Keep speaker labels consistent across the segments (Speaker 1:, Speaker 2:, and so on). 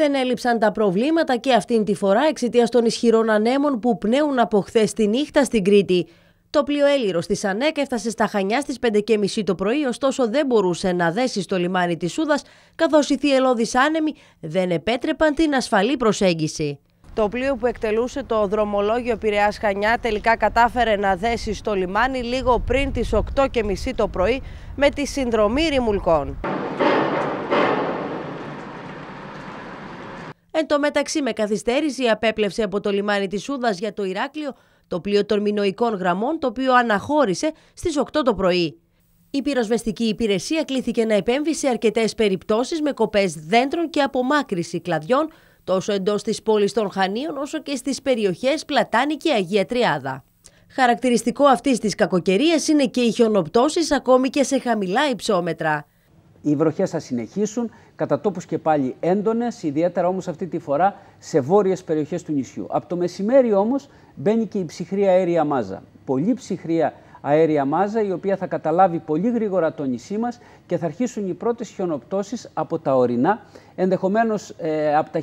Speaker 1: Δεν έλειψαν τα προβλήματα και αυτήν τη φορά εξαιτίας των ισχυρών ανέμων που πνέουν από χθες τη νύχτα στην Κρήτη. Το πλοίο Έλυρο της ΑΝΕΚ έφτασε στα Χανιά στις 5.30 το πρωί, ωστόσο δεν μπορούσε να δέσει στο λιμάνι της Σούδας, καθώς οι θυελώδεις άνεμοι δεν επέτρεπαν την ασφαλή προσέγγιση. Το πλοίο που εκτελούσε το δρομολόγιο Πειραιάς Χανιά τελικά κατάφερε να δέσει στο λιμάνι λίγο πριν τις 8.30 το πρωί με τη συνδρομή ρημουλκών. Εν τω μεταξύ, με καθυστέρηση απέπλευσε από το λιμάνι της Σούδας για το Ηράκλειο το πλοίο Μινοϊκών γραμμών, το οποίο αναχώρησε στις 8 το πρωί. Η πυροσβεστική υπηρεσία κλήθηκε να επέμβει σε αρκετές περιπτώσεις με κοπές δέντρων και απομάκρυση κλαδιών, τόσο εντός της πόλης των Χανίων, όσο και στις περιοχές Πλατάνη και Αγία Τριάδα. Χαρακτηριστικό αυτής της κακοκαιρίας είναι και οι χιονοπτώσεις ακόμη και σε χαμηλά υψόμετρα. Οι βροχές θα συνεχίσουν
Speaker 2: κατά τόπους και πάλι έντονες, ιδιαίτερα όμως αυτή τη φορά σε βόρειες περιοχές του νησιού. Από το μεσημέρι όμως μπαίνει και η ψυχρή αέρια μάζα. Πολύ ψυχρή αέρια μάζα η οποία θα καταλάβει πολύ γρήγορα το νησί μας και θα αρχίσουν οι πρώτες χιονοπτώσεις από τα ορεινά, ενδεχομένως ε, από τα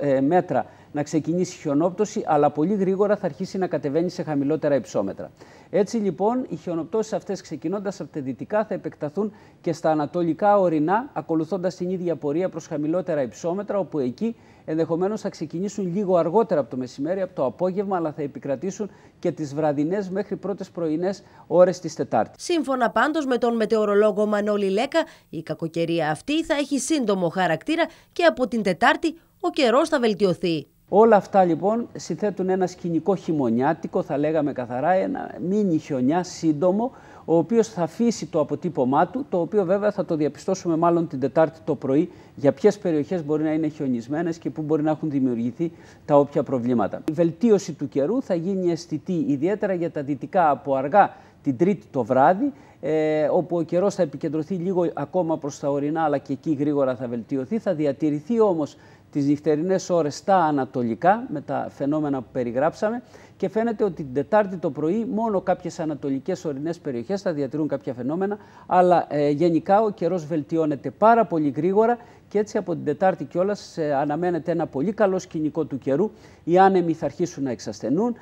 Speaker 2: 1200 ε, μέτρα να ξεκινήσει χιονόπτωση, αλλά πολύ γρήγορα θα αρχίσει να κατεβαίνει σε χαμηλότερα υψόμετρα. Έτσι λοιπόν, οι χιονοπτώσεις αυτές ξεκινώντας από τα δυτικά θα επεκταθούν και στα ανατολικά ορεινά, ακολουθώντας την ίδια πορεία προς χαμηλότερα υψόμετρα, όπου εκεί ενδεχομένως θα ξεκινήσουν λίγο αργότερα από το μεσημέρι, από το απόγευμα, αλλά θα επικρατήσουν και τις βραδινές μέχρι πρώτες πρωινές ώρες της Τετάρτης.
Speaker 1: Σύμφωνα πάντως με τον μετεωρολόγο Μανώλη Λέκα, η κακοκαιρία αυτή θα έχει σύντομο χαρακτήρα και από την Τετάρτη ο καιρός θα βελτιωθεί. Όλα αυτά
Speaker 2: λοιπόν συνθέτουν ένα σκηνικό χειμωνιάτικο, θα λέγαμε καθαρά, ένα μίνι χιονιά σύντομο, ο οποίος θα αφήσει το αποτύπωμά του, το οποίο βέβαια θα το διαπιστώσουμε μάλλον την Τετάρτη το πρωί, για ποιες περιοχές μπορεί να είναι χιονισμένες και πού μπορεί να έχουν δημιουργηθεί τα όποια προβλήματα. Η βελτίωση του καιρού θα γίνει αισθητή ιδιαίτερα για τα δυτικά από αργά την Τρίτη το βράδυ, ε, όπου ο καιρός θα επικεντρωθεί λίγο ακόμα προς τα ορεινά, αλλά και εκεί γρήγορα θα βελτιωθεί. Θα διατηρηθεί όμως τις νυχτερινές ώρες στα ανατολικά με τα φαινόμενα που περιγράψαμε και φαίνεται ότι την Τετάρτη το πρωί μόνο κάποιες ανατολικές ορεινές περιοχές θα διατηρούν κάποια φαινόμενα αλλά ε, γενικά ο καιρός βελτιώνεται πάρα πολύ γρήγορα και έτσι από την Τετάρτη κιόλας ε, αναμένεται ένα πολύ καλό σκηνικό του καιρού. Οι άνεμοι θα αρχίσουν να εξασθενούν,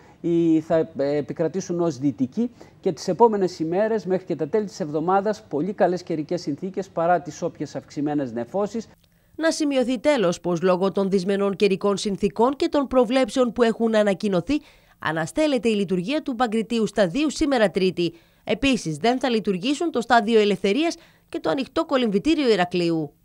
Speaker 2: θα ε, επικρατήσουν ως δυτικοί και τις επόμενες ημέρες μέχρι και τα τέλη της εβδομάδας πολύ καλές καιρικές συνθήκες παρά τις όποιες αυξημένες
Speaker 1: νεφώσεις. Να σημειωθεί τέλος πως λόγω των δυσμενών καιρικών συνθήκων και των προβλέψεων που έχουν ανακοινωθεί αναστέλλεται η λειτουργία του Παγκριτίου Σταδίου σήμερα Τρίτη. Επίσης δεν θα λειτουργήσουν το Στάδιο Ελευθερίας και το ανοιχτό κολυμβητήριο Ηρακλείου.